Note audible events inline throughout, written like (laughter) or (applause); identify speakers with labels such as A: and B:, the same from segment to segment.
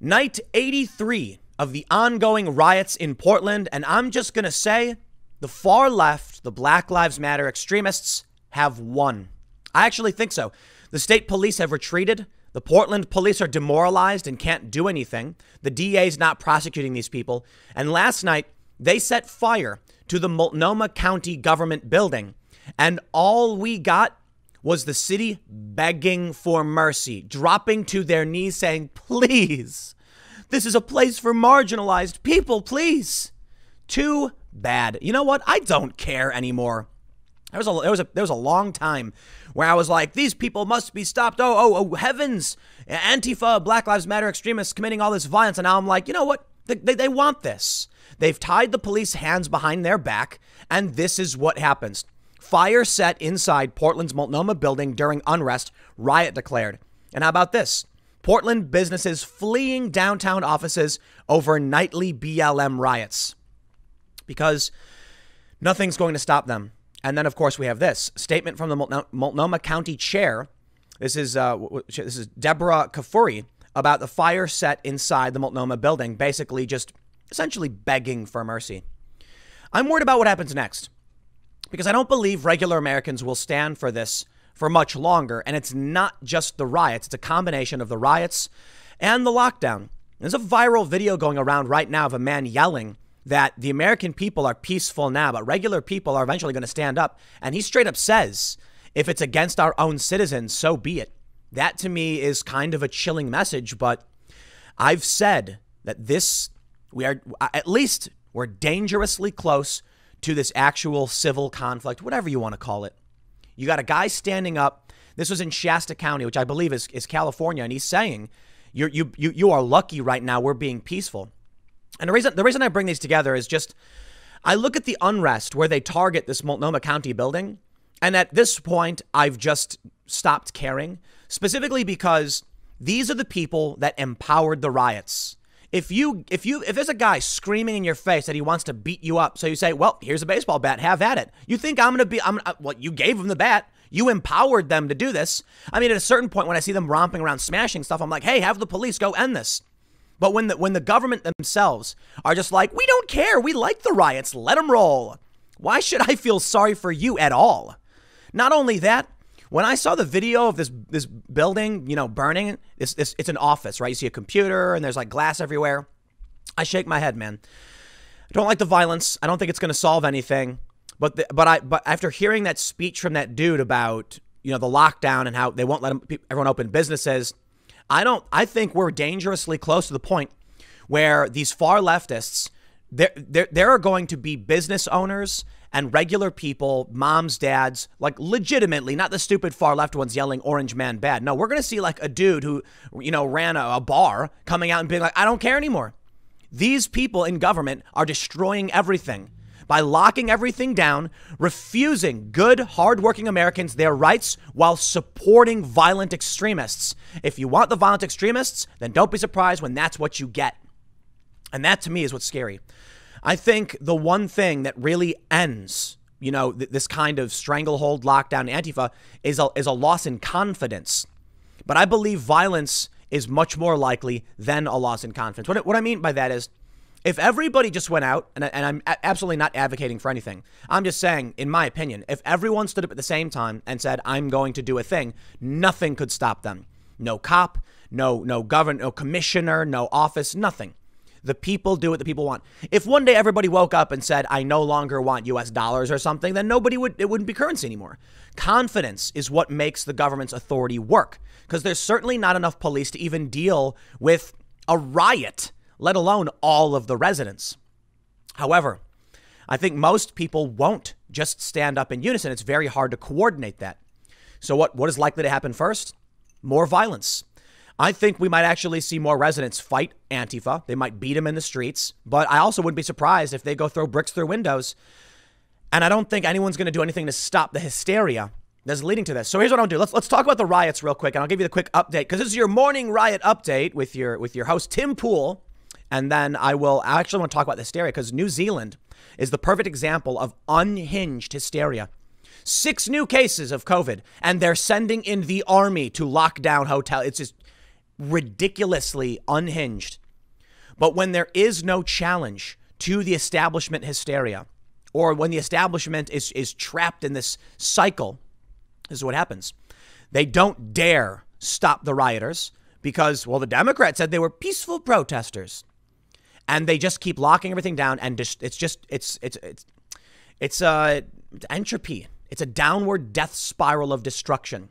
A: Night 83 of the ongoing riots in Portland, and I'm just going to say the far left, the Black Lives Matter extremists, have won. I actually think so. The state police have retreated. The Portland police are demoralized and can't do anything. The DA is not prosecuting these people. And last night, they set fire to the Multnomah County government building. And all we got was the city begging for mercy, dropping to their knees, saying, Please, this is a place for marginalized people, please. Too bad. You know what? I don't care anymore. There was a there was a there was a long time where I was like, these people must be stopped. Oh, oh, oh heavens! Antifa, Black Lives Matter extremists committing all this violence, and now I'm like, you know what? They, they, they want this. They've tied the police hands behind their back, and this is what happens. Fire set inside Portland's Multnomah building during unrest, riot declared. And how about this? Portland businesses fleeing downtown offices over nightly BLM riots because nothing's going to stop them. And then, of course, we have this statement from the Multnomah County Chair. This is uh, this is Deborah Kafuri about the fire set inside the Multnomah building, basically just essentially begging for mercy. I'm worried about what happens next because I don't believe regular Americans will stand for this for much longer. And it's not just the riots, it's a combination of the riots and the lockdown. There's a viral video going around right now of a man yelling that the American people are peaceful now, but regular people are eventually going to stand up. And he straight up says, if it's against our own citizens, so be it. That to me is kind of a chilling message, but I've said that this, we are, at least, we're dangerously close to this actual civil conflict, whatever you want to call it. You got a guy standing up. This was in Shasta County, which I believe is, is California, and he's saying, you you, you, you are lucky right now. We're being peaceful. And the reason, the reason I bring these together is just I look at the unrest where they target this Multnomah County building. And at this point, I've just stopped caring, specifically because these are the people that empowered the riots. If you if you if there's a guy screaming in your face that he wants to beat you up, so you say, "Well, here's a baseball bat, have at it." You think I'm gonna be? I'm gonna, uh, well, you gave him the bat. You empowered them to do this. I mean, at a certain point, when I see them romping around, smashing stuff, I'm like, "Hey, have the police go end this." But when the when the government themselves are just like, "We don't care. We like the riots. Let them roll." Why should I feel sorry for you at all? Not only that, when I saw the video of this this building, you know, burning, it's, it's, it's an office, right? You see a computer and there's like glass everywhere. I shake my head, man. I don't like the violence. I don't think it's going to solve anything. But the, but I but after hearing that speech from that dude about you know the lockdown and how they won't let everyone open businesses, I don't. I think we're dangerously close to the point where these far leftists there there there are going to be business owners and regular people, moms, dads, like legitimately, not the stupid far left ones yelling orange man bad. No, we're going to see like a dude who, you know, ran a, a bar coming out and being like, I don't care anymore. These people in government are destroying everything by locking everything down, refusing good, hardworking Americans their rights while supporting violent extremists. If you want the violent extremists, then don't be surprised when that's what you get. And that to me is what's scary. I think the one thing that really ends, you know, th this kind of stranglehold, lockdown, Antifa is a, is a loss in confidence. But I believe violence is much more likely than a loss in confidence. What, what I mean by that is if everybody just went out, and, and I'm absolutely not advocating for anything, I'm just saying, in my opinion, if everyone stood up at the same time and said, I'm going to do a thing, nothing could stop them. No cop, no, no governor, no commissioner, no office, nothing. The people do what the people want. If one day everybody woke up and said, I no longer want US dollars or something, then nobody would, it wouldn't be currency anymore. Confidence is what makes the government's authority work because there's certainly not enough police to even deal with a riot, let alone all of the residents. However, I think most people won't just stand up in unison. It's very hard to coordinate that. So, what, what is likely to happen first? More violence. I think we might actually see more residents fight Antifa. They might beat them in the streets, but I also wouldn't be surprised if they go throw bricks through windows. And I don't think anyone's going to do anything to stop the hysteria that's leading to this. So here's what I'll do. Let's let's talk about the riots real quick, and I'll give you the quick update because this is your morning riot update with your with your host Tim Pool, and then I will I actually want to talk about the hysteria because New Zealand is the perfect example of unhinged hysteria. Six new cases of COVID, and they're sending in the army to lock down hotel. It's just ridiculously unhinged. But when there is no challenge to the establishment hysteria, or when the establishment is, is trapped in this cycle, this is what happens. They don't dare stop the rioters because, well, the Democrats said they were peaceful protesters. And they just keep locking everything down, and just, it's just, it's, it's, it's, it's uh, entropy. It's a downward death spiral of destruction.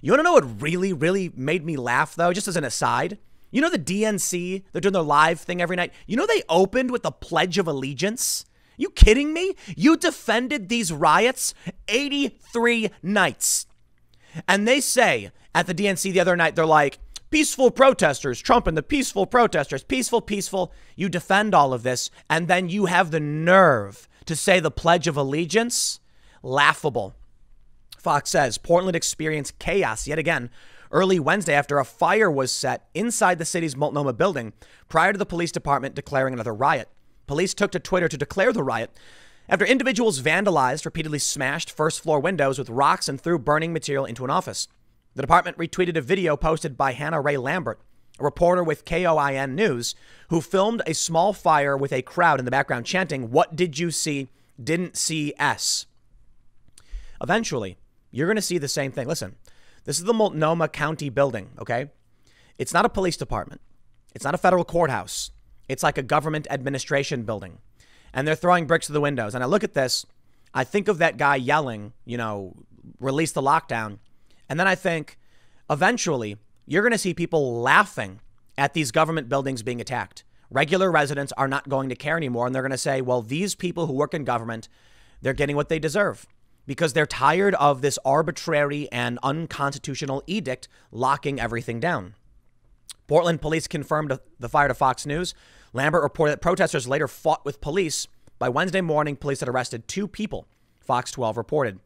A: You want to know what really, really made me laugh, though, just as an aside? You know the DNC? They're doing their live thing every night. You know they opened with the Pledge of Allegiance? You kidding me? You defended these riots 83 nights. And they say at the DNC the other night, they're like, peaceful protesters, Trump and the peaceful protesters, peaceful, peaceful. You defend all of this, and then you have the nerve to say the Pledge of Allegiance? Laughable. Fox says Portland experienced chaos yet again early Wednesday after a fire was set inside the city's Multnomah building prior to the police department declaring another riot. Police took to Twitter to declare the riot after individuals vandalized, repeatedly smashed first floor windows with rocks and threw burning material into an office. The department retweeted a video posted by Hannah Ray Lambert, a reporter with KOIN News, who filmed a small fire with a crowd in the background chanting, What did you see? Didn't see S. Eventually, you're going to see the same thing. Listen, this is the Multnomah County building, okay? It's not a police department, it's not a federal courthouse, it's like a government administration building. And they're throwing bricks to the windows. And I look at this, I think of that guy yelling, you know, release the lockdown. And then I think eventually you're going to see people laughing at these government buildings being attacked. Regular residents are not going to care anymore. And they're going to say, well, these people who work in government, they're getting what they deserve because they're tired of this arbitrary and unconstitutional edict locking everything down. Portland police confirmed the fire to Fox News. Lambert reported that protesters later fought with police. By Wednesday morning, police had arrested two people, Fox 12 reported.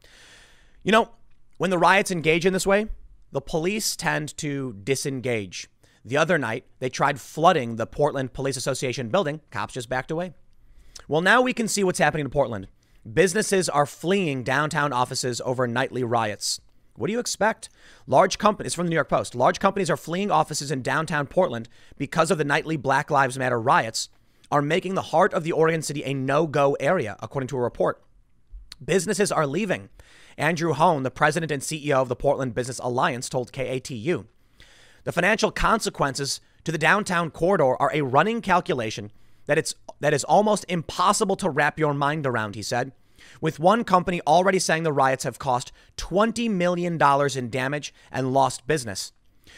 A: You know, when the riots engage in this way, the police tend to disengage. The other night, they tried flooding the Portland Police Association building. Cops just backed away. Well, now we can see what's happening in Portland. Businesses are fleeing downtown offices over nightly riots. What do you expect? Large companies, from the New York Post, large companies are fleeing offices in downtown Portland because of the nightly Black Lives Matter riots, are making the heart of the Oregon City a no go area, according to a report. Businesses are leaving. Andrew Hone, the president and CEO of the Portland Business Alliance, told KATU. The financial consequences to the downtown corridor are a running calculation that it's that is almost impossible to wrap your mind around, he said. With one company already saying the riots have cost $20 million in damage and lost business.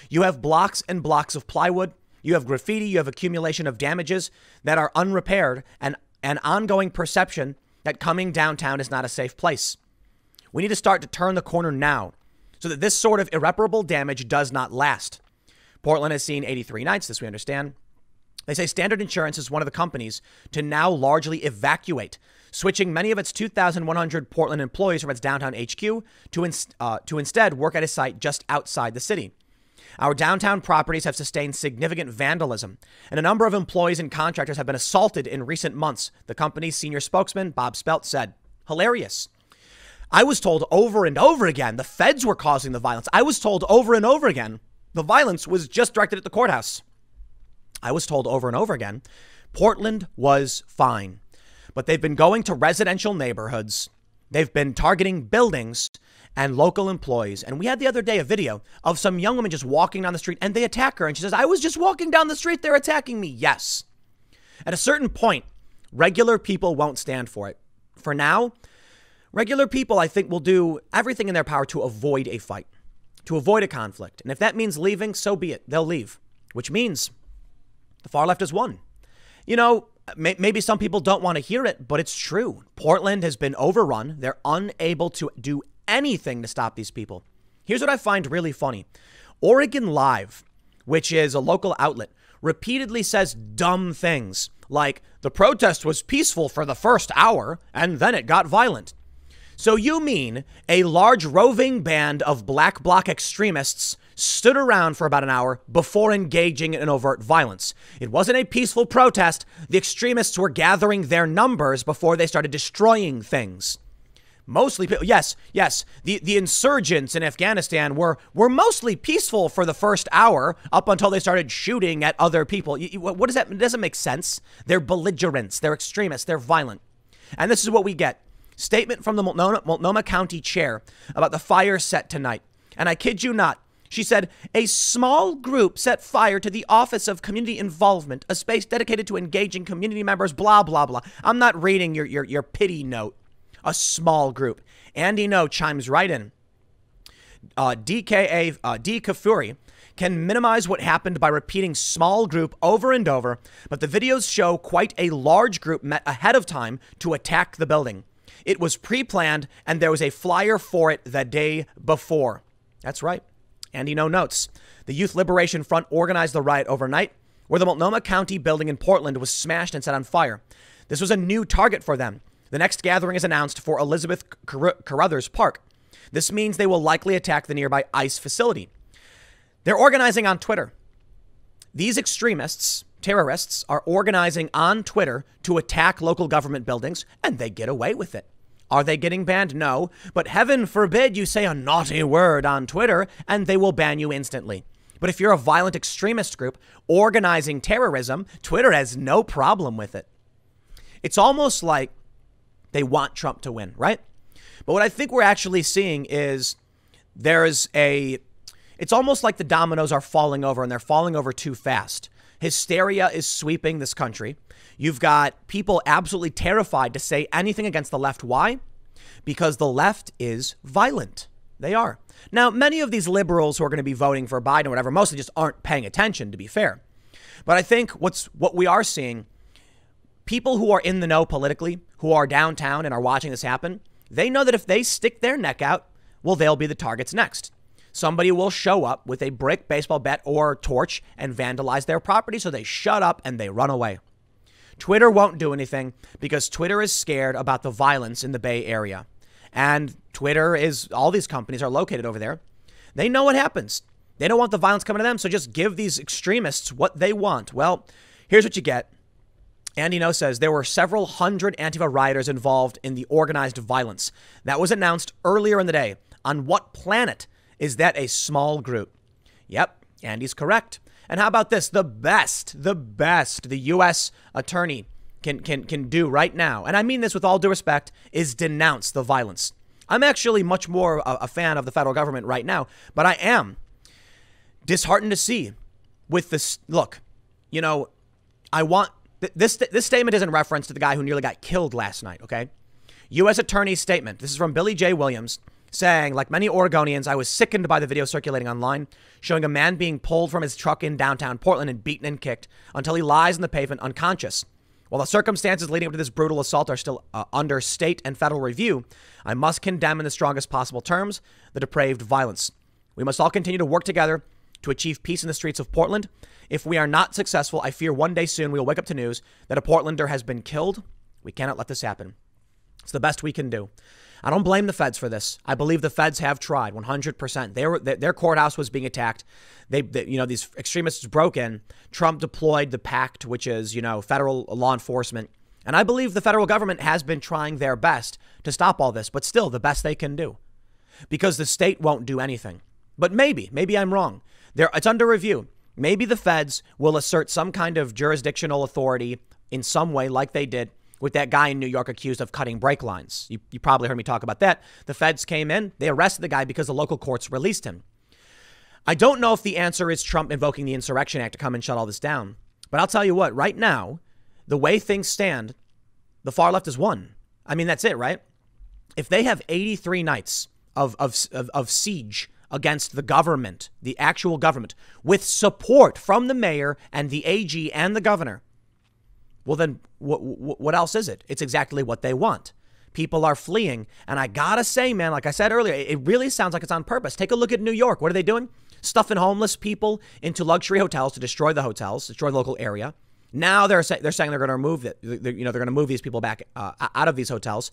A: You have blocks and blocks of plywood, you have graffiti, you have accumulation of damages that are unrepaired and an ongoing perception that coming downtown is not a safe place. We need to start to turn the corner now so that this sort of irreparable damage does not last. Portland has seen 83 nights, this we understand. They say Standard Insurance is one of the companies to now largely evacuate, switching many of its 2,100 Portland employees from its downtown HQ to, uh, to instead work at a site just outside the city. Our downtown properties have sustained significant vandalism, and a number of employees and contractors have been assaulted in recent months, the company's senior spokesman, Bob Spelt, said. Hilarious. I was told over and over again the feds were causing the violence. I was told over and over again the violence was just directed at the courthouse. I was told over and over again Portland was fine, but they've been going to residential neighborhoods, they've been targeting buildings and local employees. And we had the other day a video of some young woman just walking down the street and they attack her. And she says, I was just walking down the street, they're attacking me. Yes. At a certain point, regular people won't stand for it. For now, regular people, I think, will do everything in their power to avoid a fight, to avoid a conflict. And if that means leaving, so be it. They'll leave, which means the far left has won. You know, maybe some people don't want to hear it, but it's true. Portland has been overrun. They're unable to do anything to stop these people. Here's what I find really funny Oregon Live, which is a local outlet, repeatedly says dumb things like the protest was peaceful for the first hour and then it got violent. So you mean a large roving band of black bloc extremists stood around for about an hour before engaging in overt violence. It wasn't a peaceful protest. The extremists were gathering their numbers before they started destroying things. Mostly yes, yes. The the insurgents in Afghanistan were were mostly peaceful for the first hour up until they started shooting at other people. What does that it doesn't make sense. They're belligerents, they're extremists, they're violent. And this is what we get. Statement from the Multnomah, Multnomah County chair about the fire set tonight. And I kid you not, she said, a small group set fire to the Office of Community Involvement, a space dedicated to engaging community members, blah, blah, blah. I'm not reading your, your, your pity note. A small group. Andy No chimes right in. Uh, DKA, uh, D. Kafuri can minimize what happened by repeating small group over and over, but the videos show quite a large group met ahead of time to attack the building. It was pre planned, and there was a flyer for it the day before. That's right. Andy No notes. The Youth Liberation Front organized the riot overnight, where the Multnomah County building in Portland was smashed and set on fire. This was a new target for them. The next gathering is announced for Elizabeth Carruthers Park. This means they will likely attack the nearby ICE facility. They're organizing on Twitter. These extremists, terrorists, are organizing on Twitter to attack local government buildings, and they get away with it. Are they getting banned? No. But heaven forbid you say a naughty word on Twitter and they will ban you instantly. But if you're a violent extremist group organizing terrorism, Twitter has no problem with it. It's almost like they want Trump to win, right? But what I think we're actually seeing is there's a, it's almost like the dominoes are falling over and they're falling over too fast. Hysteria is sweeping this country. You've got people absolutely terrified to say anything against the left. Why? Because the left is violent. They are. Now, many of these liberals who are going to be voting for Biden or whatever, mostly just aren't paying attention, to be fair. But I think what's what we are seeing, people who are in the know politically, who are downtown and are watching this happen, they know that if they stick their neck out, well, they'll be the targets next. Somebody will show up with a brick, baseball bat, or torch and vandalize their property, so they shut up and they run away. Twitter won't do anything because Twitter is scared about the violence in the Bay Area. And Twitter is, all these companies are located over there. They know what happens. They don't want the violence coming to them, so just give these extremists what they want. Well, here's what you get. Andy No says there were several hundred Antifa rioters involved in the organized violence. That was announced earlier in the day. On what planet is that a small group? Yep, Andy's correct. And how about this? The best, the best the U.S. attorney can, can, can do right now, and I mean this with all due respect, is denounce the violence. I'm actually much more a, a fan of the federal government right now, but I am disheartened to see with this. Look, you know, I want this, this statement is in reference to the guy who nearly got killed last night, okay? U.S. Attorney's statement. This is from Billy J. Williams saying, like many Oregonians, I was sickened by the video circulating online showing a man being pulled from his truck in downtown Portland and beaten and kicked until he lies on the pavement unconscious. While the circumstances leading up to this brutal assault are still uh, under state and federal review, I must condemn in the strongest possible terms the depraved violence. We must all continue to work together to achieve peace in the streets of Portland. If we are not successful, I fear one day soon we will wake up to news that a Portlander has been killed. We cannot let this happen. It's the best we can do. I don't blame the feds for this. I believe the feds have tried 100%. Their, their courthouse was being attacked. They, they, you know, these extremists broke in. Trump deployed the PACT, which is, you know, federal law enforcement. And I believe the federal government has been trying their best to stop all this, but still the best they can do because the state won't do anything. But maybe, maybe I'm wrong. There, it's under review. Maybe the feds will assert some kind of jurisdictional authority in some way, like they did with that guy in New York accused of cutting brake lines. You, you probably heard me talk about that. The feds came in, they arrested the guy because the local courts released him. I don't know if the answer is Trump invoking the Insurrection Act to come and shut all this down, but I'll tell you what, right now, the way things stand, the far left is won. I mean, that's it, right? If they have 83 nights of, of, of, of siege against the government, the actual government, with support from the mayor and the AG and the governor, well, then what, what else is it? It's exactly what they want. People are fleeing. And I gotta say, man, like I said earlier, it really sounds like it's on purpose. Take a look at New York. What are they doing? Stuffing homeless people into luxury hotels to destroy the hotels, destroy the local area. Now they're, say, they're saying they're going to remove it. They're, you know, they're going to move these people back uh, out of these hotels.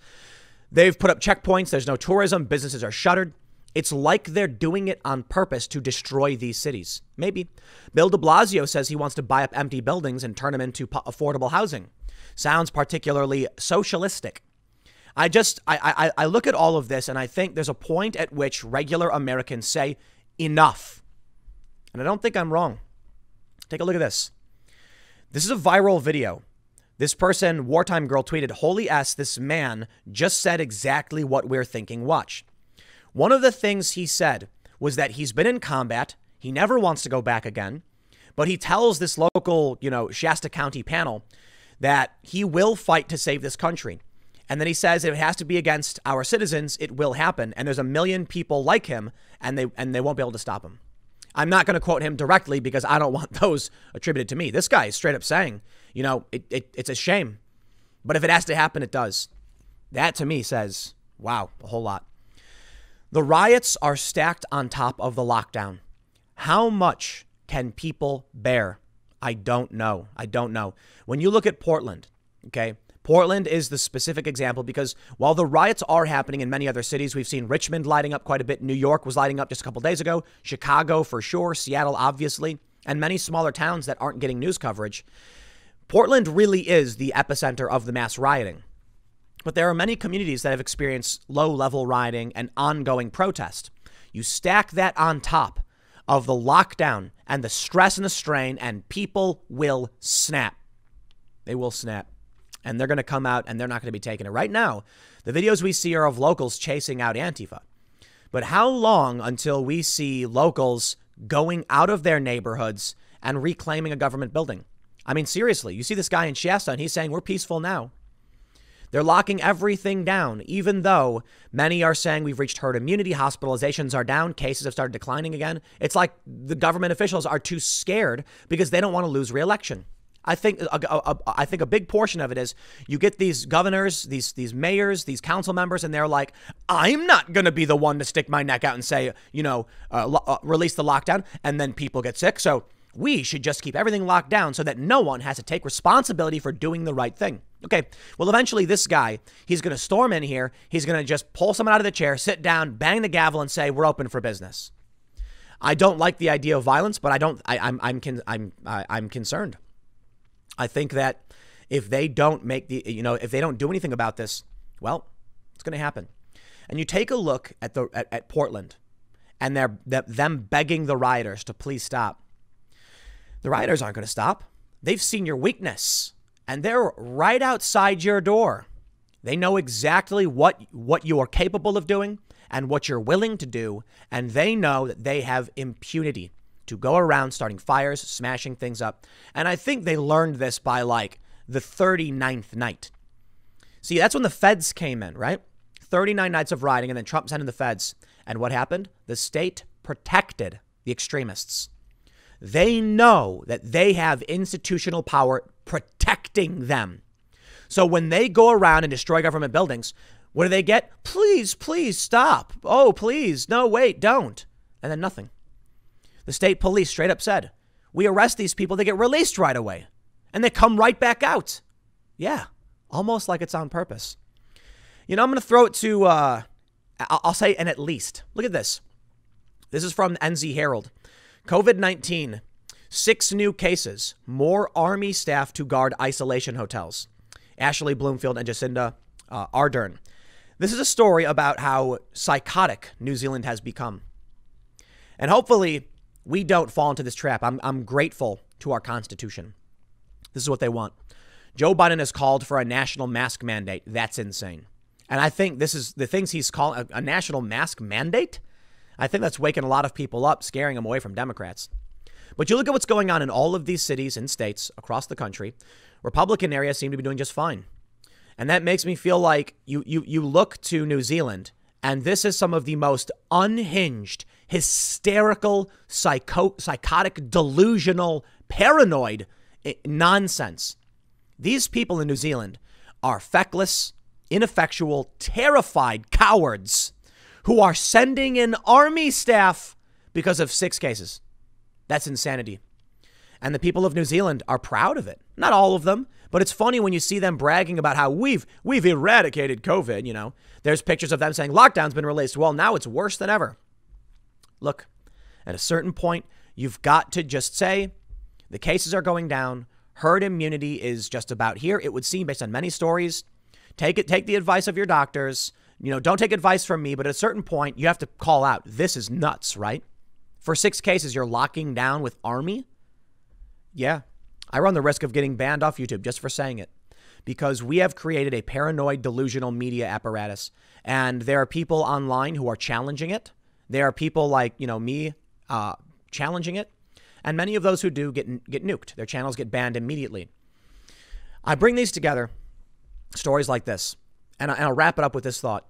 A: They've put up checkpoints. There's no tourism. Businesses are shuttered. It's like they're doing it on purpose to destroy these cities. Maybe. Bill de Blasio says he wants to buy up empty buildings and turn them into affordable housing. Sounds particularly socialistic. I just, I, I, I look at all of this and I think there's a point at which regular Americans say, enough. And I don't think I'm wrong. Take a look at this. This is a viral video. This person, Wartime Girl, tweeted, Holy S, this man just said exactly what we're thinking. Watch. One of the things he said was that he's been in combat, he never wants to go back again, but he tells this local, you know, Shasta County panel that he will fight to save this country. And then he says if it has to be against our citizens, it will happen. And there's a million people like him, and they and they won't be able to stop him. I'm not going to quote him directly because I don't (laughs) want those attributed to me. This guy is straight up saying, you know, it, it, it's a shame. But if it has to happen, it does. That to me says, wow, a whole lot. The riots are stacked on top of the lockdown. How much can people bear? I don't know. I don't know. When you look at Portland, okay, Portland is the specific example because while the riots are happening in many other cities, we've seen Richmond lighting up quite a bit. New York was lighting up just a couple days ago. Chicago, for sure. Seattle, obviously. And many smaller towns that aren't getting news coverage. Portland really is the epicenter of the mass rioting. But there are many communities that have experienced low level rioting and ongoing protest. You stack that on top of the lockdown and the stress and the strain, and people will snap. They will snap. And they're going to come out and they're not going to be taking it. Right now, the videos we see are of locals chasing out Antifa. But how long until we see locals going out of their neighborhoods and reclaiming a government building? I mean, seriously, you see this guy in Shasta and he's saying, We're peaceful now. They're locking everything down, even though many are saying we've reached herd immunity, hospitalizations are down, cases have started declining again. It's like the government officials are too scared because they don't want to lose reelection. I think a, a, a, I think a big portion of it is you get these governors, these these mayors, these council members, and they're like, I'm not going to be the one to stick my neck out and say, you know, uh, lo- uh, release the lockdown, and then people get sick. So we should just keep everything locked down so that no one has to take responsibility for doing the right thing. Okay, well, eventually this guy, he's going to storm in here. He's going to just pull someone out of the chair, sit down, bang the gavel, and say, we're open for business. I don't like the idea of violence, but I don't. I, am I'm I'm I'm, I, I'm concerned. I think that if they don't make the you know if they don't do anything about this, well, it's going to happen. And you take a look at the at, at Portland, and they're, they're them begging the rioters to please stop. The rioters aren't going to stop. They've seen your weakness and they're right outside your door. They know exactly what what you are capable of doing and what you're willing to do, and they know that they have impunity to go around starting fires, smashing things up. And I think they learned this by like the 39th night. See, that's when the feds came in, right? 39 nights of rioting, and then Trump sent in the feds. And what happened? The state protected the extremists. They know that they have institutional power protecting them. So when they go around and destroy government buildings, what do they get? Please, please stop. Oh, please. No, wait, don't. And then nothing. The state police straight up said, We arrest these people, they get released right away. And they come right back out. Yeah, almost like it's on purpose. You know, I'm going to throw it to, uh, I'll say, and at least. Look at this. This is from NZ Herald. COVID 19, six new cases, more Army staff to guard isolation hotels. Ashley Bloomfield and Jacinda uh, Ardern. This is a story about how psychotic New Zealand has become. And hopefully, we don't fall into this trap. I'm, I'm grateful to our Constitution. This is what they want. Joe Biden has called for a national mask mandate. That's insane. And I think this is the things he's calling a, a national mask mandate. I think that's waking a lot of people up, scaring them away from Democrats. But you look at what's going on in all of these cities and states across the country, Republican areas seem to be doing just fine. And that makes me feel like you, you, you look to New Zealand, and this is some of the most unhinged, hysterical, psycho, psychotic, delusional, paranoid eh, nonsense. These people in New Zealand are feckless, ineffectual, terrified cowards who are sending in army staff because of six cases. That's insanity. And the people of New Zealand are proud of it. Not all of them, but it's funny when you see them bragging about how we've we've eradicated COVID, you know. There's pictures of them saying lockdown's been released. Well, now it's worse than ever. Look, at a certain point, you've got to just say the cases are going down. Herd immunity is just about here. It would seem based on many stories. Take it take the advice of your doctors you know, don't take advice from me, but at a certain point, you have to call out, this is nuts, right? For six cases, you're locking down with Army? Yeah. I run the risk of getting banned off YouTube just for saying it because we have created a paranoid, delusional media apparatus. And there are people online who are challenging it. There are people like, you know, me uh, challenging it. And many of those who do get, get nuked, their channels get banned immediately. I bring these together, stories like this, and, I, and I'll wrap it up with this thought.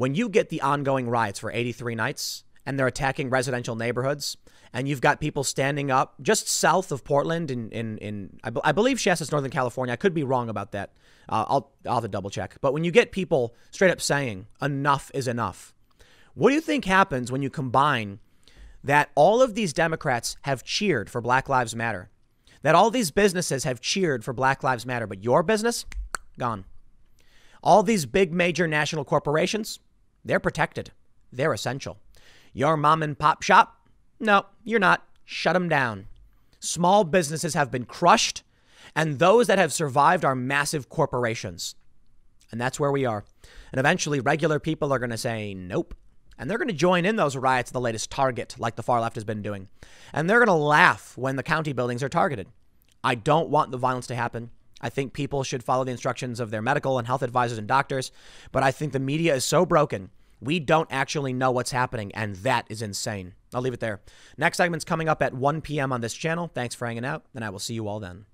A: When you get the ongoing riots for 83 nights and they're attacking residential neighborhoods, and you've got people standing up just south of Portland in, in, in I, be, I believe Shasta's Northern California. I could be wrong about that. Uh, I'll, I'll have to double check. But when you get people straight up saying enough is enough, what do you think happens when you combine that all of these Democrats have cheered for Black Lives Matter, that all these businesses have cheered for Black Lives Matter, but your business, gone. All these big major national corporations, they're protected. They're essential. Your mom and pop shop? No, you're not. Shut them down. Small businesses have been crushed, and those that have survived are massive corporations. And that's where we are. And eventually, regular people are going to say, nope. And they're going to join in those riots at the latest target, like the far left has been doing. And they're going to laugh when the county buildings are targeted. I don't want the violence to happen. I think people should follow the instructions of their medical and health advisors and doctors. But I think the media is so broken, we don't actually know what's happening, and that is insane. I'll leave it there. Next segment's coming up at 1 p.m. on this channel. Thanks for hanging out, and I will see you all then.